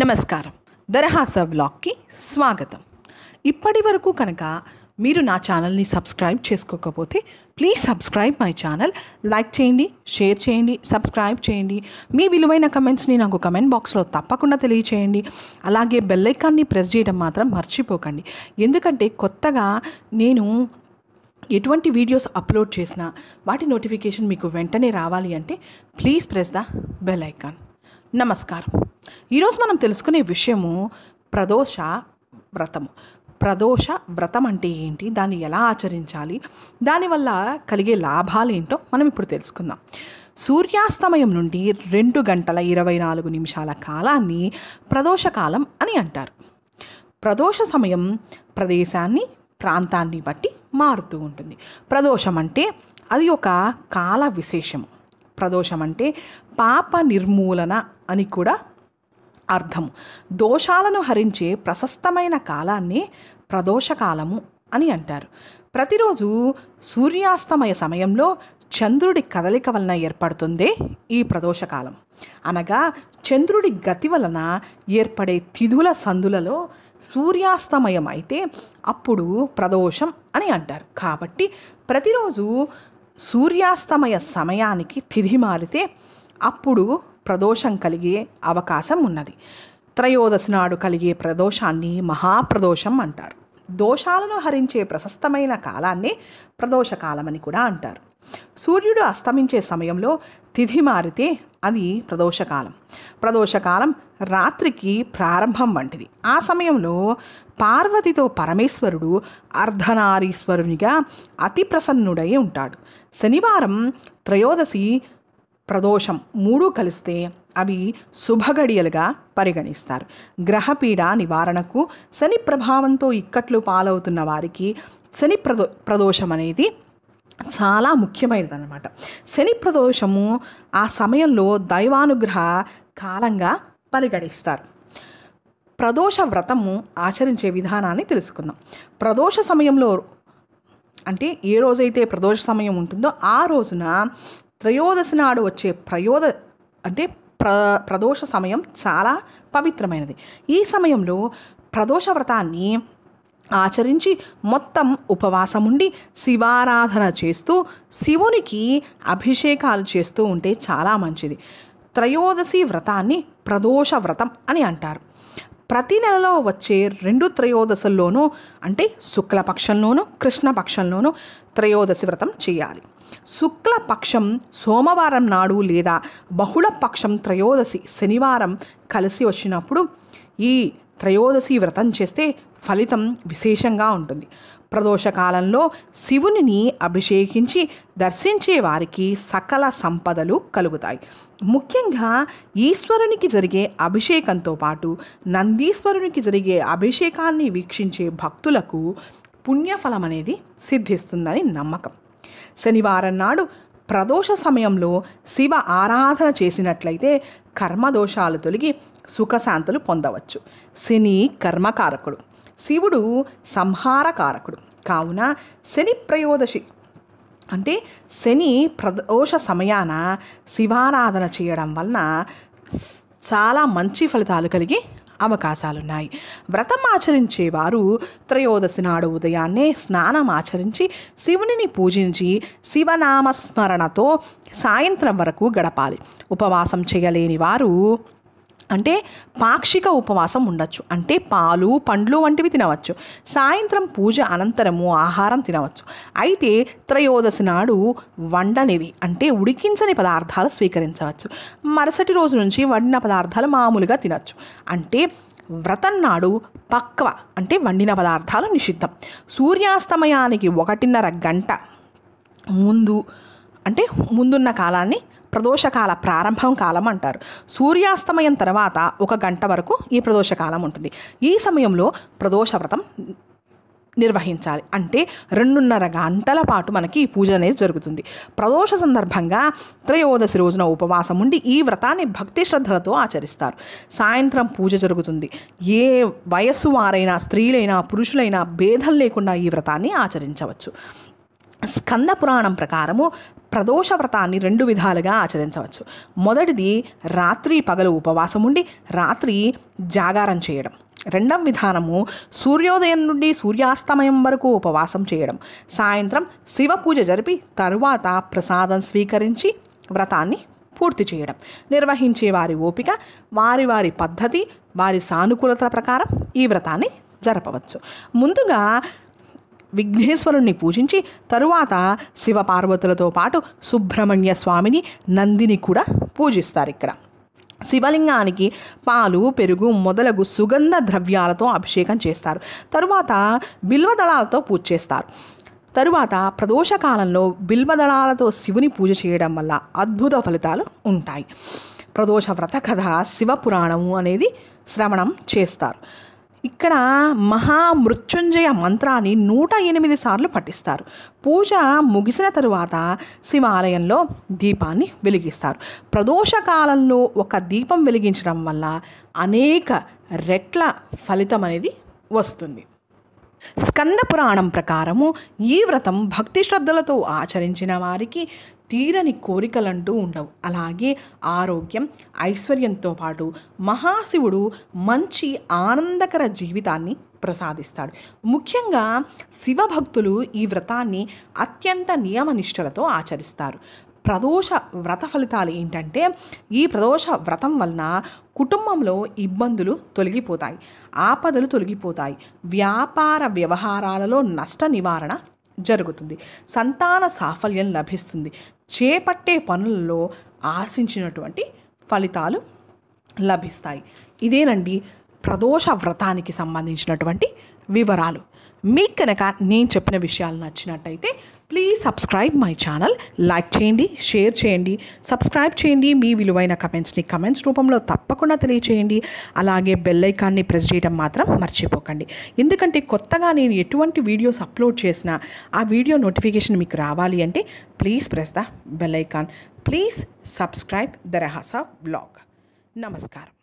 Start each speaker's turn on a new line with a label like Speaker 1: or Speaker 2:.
Speaker 1: నమస్కారం దరహాస బ్లాగ్కి స్వాగతం ఇప్పటి వరకు కనుక మీరు నా ఛానల్ని సబ్స్క్రైబ్ చేసుకోకపోతే please subscribe my channel like చేయండి షేర్ చేయండి సబ్స్క్రైబ్ చేయండి మీ విలువైన కమెంట్స్ని నాకు కమెంట్ బాక్స్లో తప్పకుండా తెలియచేయండి అలాగే బెల్లైకాన్ని ప్రెస్ చేయడం మాత్రం మర్చిపోకండి ఎందుకంటే కొత్తగా నేను ఎటువంటి వీడియోస్ అప్లోడ్ చేసినా వాటి నోటిఫికేషన్ మీకు వెంటనే రావాలి అంటే please press the bell icon నమస్కారం ఈరోజు మనం తెలుసుకునే విషయము ప్రదోష వ్రతము ప్రదోష వ్రతం అంటే ఏంటి దాన్ని ఎలా ఆచరించాలి దానివల్ల కలిగే లాభాలు ఏంటో మనం ఇప్పుడు తెలుసుకుందాం సూర్యాస్తమయం నుండి రెండు గంటల ఇరవై నాలుగు నిమిషాల కాలాన్ని ప్రదోషకాలం అని అంటారు ప్రదోష సమయం ప్రదేశాన్ని ప్రాంతాన్ని బట్టి మారుతూ ఉంటుంది ప్రదోషం అంటే అది ఒక కాల విశేషము ప్రదోషం అంటే పాప నిర్మూలన అని కూడా అర్థం దోషాలను హరించే ప్రశస్తమైన కాలాన్ని ప్రదోషకాలము అని అంటారు ప్రతిరోజు సూర్యాస్తమయ సమయంలో చంద్రుడి కదలిక వలన ఏర్పడుతుంది ఈ ప్రదోషకాలం అనగా చంద్రుడి గతి వలన ఏర్పడే తిథుల సందులలో సూర్యాస్తమయం అయితే అప్పుడు ప్రదోషం అని అంటారు కాబట్టి ప్రతిరోజు సూర్యాస్తమయ సమయానికి తిథి మారితే అప్పుడు ప్రదోషం కలిగే అవకాశం ఉన్నది త్రయోదశి నాడు కలిగే ప్రదోషాన్ని మహాప్రదోషం అంటారు దోషాలను హరించే ప్రశస్తమైన కాలాన్ని ప్రదోషకాలమని కూడా అంటారు సూర్యుడు అస్తమించే సమయంలో తిథి మారితే అది ప్రదోషకాలం ప్రదోషకాలం రాత్రికి ప్రారంభం వంటిది ఆ సమయంలో పార్వతితో పరమేశ్వరుడు అర్ధనారీశ్వరునిగా అతి ప్రసన్నుడై ఉంటాడు శనివారం త్రయోదశి ప్రదోషం మూడు కలిస్తే అవి శుభగడియలుగా పరిగణిస్తారు గ్రహపీడ నివారణకు శని ప్రభావంతో ఇక్కట్లు పాలవుతున్న వారికి శని ప్రదో ప్రదోషం అనేది చాలా ముఖ్యమైనది అనమాట శని ప్రదోషము ఆ సమయంలో దైవానుగ్రహ కాలంగా పరిగణిస్తారు ప్రదోష వ్రతము ఆచరించే విధానాన్ని తెలుసుకుందాం ప్రదోష సమయంలో అంటే ఏ రోజైతే ప్రదోష సమయం ఉంటుందో ఆ రోజున త్రయోదశి నాడు వచ్చే ప్రయోద అంటే ప్ర ప్రదోష సమయం చాలా పవిత్రమైనది ఈ సమయంలో ప్రదోష వ్రతాన్ని ఆచరించి మొత్తం ఉపవాసముండి శివారాధన చేస్తూ శివునికి అభిషేకాలు చేస్తూ ఉంటే చాలా మంచిది త్రయోదశి వ్రతాన్ని ప్రదోష వ్రతం అని అంటారు ప్రతి నెలలో వచ్చే రెండు త్రయోదశల్లోనూ అంటే శుక్లపక్షంలోనూ కృష్ణపక్షంలోనూ త్రయోదశి వ్రతం చేయాలి శుక్లపక్షం సోమవారం నాడు లేదా బహుళపక్షం త్రయోదశి శనివారం కలిసి వచ్చినప్పుడు ఈ త్రయోదశి వ్రతం చేస్తే ఫలితం విశేషంగా ఉంటుంది ప్రదోషకాలంలో శివునిని అభిషేకించి దర్శించే వారికి సకల సంపదలు కలుగుతాయి ముఖ్యంగా ఈశ్వరునికి జరిగే అభిషేకంతో పాటు నందీశ్వరునికి జరిగే అభిషేకాన్ని వీక్షించే భక్తులకు పుణ్యఫలం అనేది సిద్ధిస్తుందని నమ్మకం శనివారం నాడు ప్రదోష సమయంలో శివ ఆరాధన చేసినట్లయితే కర్మదోషాలు తొలగి సుఖశాంతులు పొందవచ్చు శని కర్మకారకుడు శివుడు సంహారకారకుడు కావున శని ప్రయోదశి అంటే శని ప్రదోష సమయాన శివారాధన చేయడం వలన చాలా మంచి ఫలితాలు కలిగి అవకాశాలున్నాయి వ్రతం ఆచరించేవారు త్రయోదశి నాడు ఉదయాన్నే స్నానం ఆచరించి శివునిని పూజించి శివనామస్మరణతో సాయంత్రం వరకు గడపాలి ఉపవాసం చేయలేని వారు అంటే పాక్షిక ఉపవాసం ఉండొచ్చు అంటే పాలు పండ్లు వంటివి తినవచ్చు సాయంత్రం పూజ అనంతరము ఆహారం తినవచ్చు అయితే త్రయోదశి నాడు వండనివి అంటే ఉడికించని పదార్థాలు స్వీకరించవచ్చు మరుసటి రోజు నుంచి వండిన పదార్థాలు మామూలుగా తినచ్చు అంటే వ్రతం నాడు పక్వ అంటే వండిన పదార్థాలు నిషిద్ధం సూర్యాస్తమయానికి ఒకటిన్నర గంట ముందు అంటే ముందున్న కాలాన్ని ప్రదోషకాల ప్రారంభం కాలం అంటారు సూర్యాస్తమయం తర్వాత ఒక గంట వరకు ఈ ప్రదోషకాలం ఉంటుంది ఈ సమయంలో ప్రదోష వ్రతం నిర్వహించాలి అంటే రెండున్నర గంటల పాటు మనకి ఈ పూజ అనేది జరుగుతుంది ప్రదోష సందర్భంగా త్రయోదశి రోజున ఉపవాసం ఉండి ఈ వ్రతాన్ని భక్తి శ్రద్ధలతో ఆచరిస్తారు సాయంత్రం పూజ జరుగుతుంది ఏ వయస్సు వారైనా స్త్రీలైనా పురుషులైనా భేదం లేకుండా ఈ వ్రతాన్ని ఆచరించవచ్చు స్కంద పురాణం ప్రకారము ప్రదోష వ్రతాన్ని రెండు విధాలుగా ఆచరించవచ్చు మొదటిది రాత్రి పగలు ఉపవాసం ఉండి రాత్రి జాగారం చేయడం రెండవ విధానము సూర్యోదయం నుండి సూర్యాస్తమయం వరకు ఉపవాసం చేయడం సాయంత్రం శివ పూజ జరిపి తరువాత ప్రసాదం స్వీకరించి వ్రతాన్ని పూర్తి చేయడం నిర్వహించే వారి ఓపిక వారి వారి పద్ధతి వారి సానుకూలత ప్రకారం ఈ వ్రతాన్ని జరపవచ్చు ముందుగా విఘ్నేశ్వరుణ్ణి పూజించి తరువాత శివపార్వతులతో పాటు సుబ్రహ్మణ్య స్వామిని నందిని కూడా పూజిస్తారు ఇక్కడ శివలింగానికి పాలు పెరుగు మొదలగు సుగంధ ద్రవ్యాలతో అభిషేకం చేస్తారు తరువాత బిల్వదళాలతో పూజ చేస్తారు తరువాత ప్రదోషకాలంలో బిల్వదళాలతో శివుని పూజ చేయడం వల్ల అద్భుత ఫలితాలు ఉంటాయి ప్రదోష వ్రత కథ శివపురాణము అనేది శ్రవణం చేస్తారు ఇక్కడ మహామృత్యుంజయ మంత్రాన్ని నూట ఎనిమిది సార్లు పఠిస్తారు పూజ ముగిసిన తరువాత శివాలయంలో దీపాన్ని వెలిగిస్తారు ప్రదోష కాలంలో ఒక దీపం వెలిగించడం వల్ల అనేక రెట్ల ఫలితం అనేది వస్తుంది స్కంద పురాణం ప్రకారము ఈ వ్రతం భక్తి శ్రద్ధలతో ఆచరించిన వారికి తీరని కోరికలంటూ ఉండవు అలాగే ఆరోగ్యం ఐశ్వర్యంతో పాటు మహాశివుడు మంచి ఆనందకర జీవితాన్ని ప్రసాదిస్తాడు ముఖ్యంగా శివభక్తులు ఈ వ్రతాన్ని అత్యంత నియమనిష్టలతో ఆచరిస్తారు ప్రదోష వ్రత ఫలితాలు ఏంటంటే ఈ ప్రదోష వ్రతం వలన కుటుంబంలో ఇబ్బందులు తొలగిపోతాయి ఆపదలు తొలగిపోతాయి వ్యాపార వ్యవహారాలలో నష్ట నివారణ జరుగుతుంది సంతాన సాఫల్యం లభిస్తుంది చేపట్టే పనులలో ఆశించినటువంటి ఫలితాలు లభిస్తాయి ఇదేనండి ప్రదోష వ్రతానికి సంబంధించినటువంటి వివరాలు మీకు కనుక నేను చెప్పిన విషయాలు నచ్చినట్టయితే please subscribe my channel like చేయండి షేర్ చేయండి సబ్స్క్రైబ్ చేయండి మీ విలువైన కమెంట్స్ని కమెంట్స్ రూపంలో తప్పకుండా తెలియచేయండి అలాగే బెల్లైకాన్ని ప్రెస్ చేయడం మాత్రం మర్చిపోకండి ఎందుకంటే కొత్తగా నేను ఎటువంటి వీడియోస్ అప్లోడ్ చేసినా ఆ వీడియో నోటిఫికేషన్ మీకు రావాలి అంటే please press the bell icon please subscribe the రహసా బ్లాగ్ నమస్కారం